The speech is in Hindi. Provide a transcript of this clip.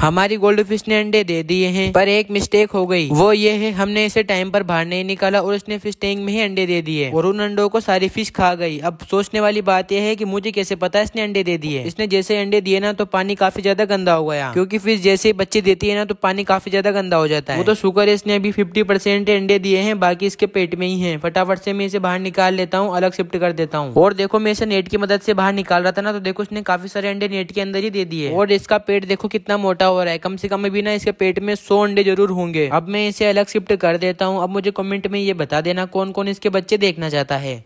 हमारी गोल्ड फिश ने अंडे दे दिए हैं पर एक मिस्टेक हो गई वो ये है हमने इसे टाइम पर बाहर नहीं निकाला और इसने फिश टैंक में ही अंडे दे दिए और उन अंडों को सारी फिश खा गई अब सोचने वाली बात यह है कि मुझे कैसे पता इसने अंडे दे दिए इसने जैसे अंडे दिए ना तो पानी काफी ज्यादा गंदा हो गया क्योंकि फिश जैसे बच्चे देती है ना तो पानी काफी ज्यादा गंदा हो जाता है वो तो शुक्र है इसने अभी फिफ्टी परसेंट अंडे दिए हैं बाकी इसके पेट में ही है फटाफट से मैं इसे बाहर निकाल लेता हूँ अलग शिफ्ट कर देता हूँ और देखो मैं इसे नेट की मदद से बाहर निकाल रहा था ना तो देखो इसने काफी सारे अंडे नेट के अंदर ही दे दिए और इसका पेट देखो कितना मोटा हो रहा है कम से कम अभी ना इसके पेट में सो अंडे जरूर होंगे अब मैं इसे अलग शिफ्ट कर देता हूँ अब मुझे कमेंट में ये बता देना कौन कौन इसके बच्चे देखना चाहता है